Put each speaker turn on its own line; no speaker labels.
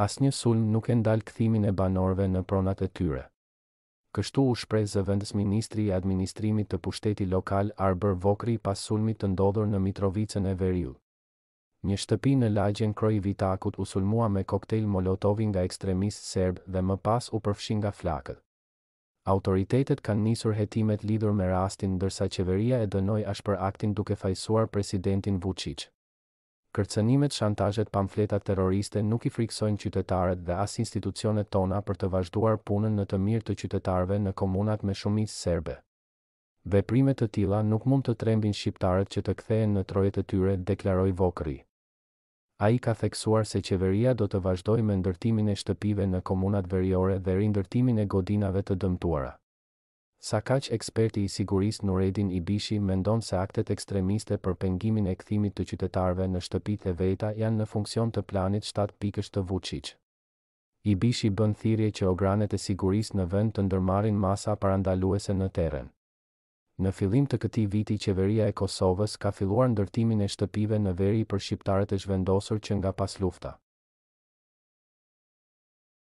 as një sulm nuk e ndalë këthimin e banorve në pronat e tyre. Kështu u shprej zë vendës Ministri i Administrimit të pushteti lokal Arber Vokri pas sulmit të ndodhur në Mitrovicën e Veriu. Një shtëpi në lagjen kroj vitakut u sulmua me koktejl molotovi nga ekstremist serb dhe më pas u përfshin nga flakët. Autoritetet kanë njësur hetimet lidhur me rastin ndërsa qeveria e dënoj ashtë për aktin duke fajsuar presidentin Vucic. Kërcenimet shantazhet, pamfletat terroriste nuk i friksojnë qytetarët dhe as institucionet tona për të vazhduar punën në të mirë të qytetarëve në komunat me shumicë serbe. Veprimet të tilla nuk mund të trembin shqiptarët që të kthehen në trojet e tyre, deklaroi Vokri. A i ka theksuar se qeveria do të vazhdoj me ndërtimin e shtëpive në komunat veriore dhe rindërtimin e godinave të dëmtuara sa kaq eksperti i sigurisë Nuredin Ibishi mendon se aktet ekstremiste për pengimin e kthimit të qytetarëve në shtëpitë e veta janë në funksion të planit 7 pikësh të Vučić. Ibishi bën thirrje që ogranet e sigurisë në vend të ndërmarrin masa parandaluese në terren. Në fillim të këtij viti qeveria e Kosovës ka filluar ndërtimin e shtëpive në veri për shqiptarët e zhvendosur që nga pas luftës.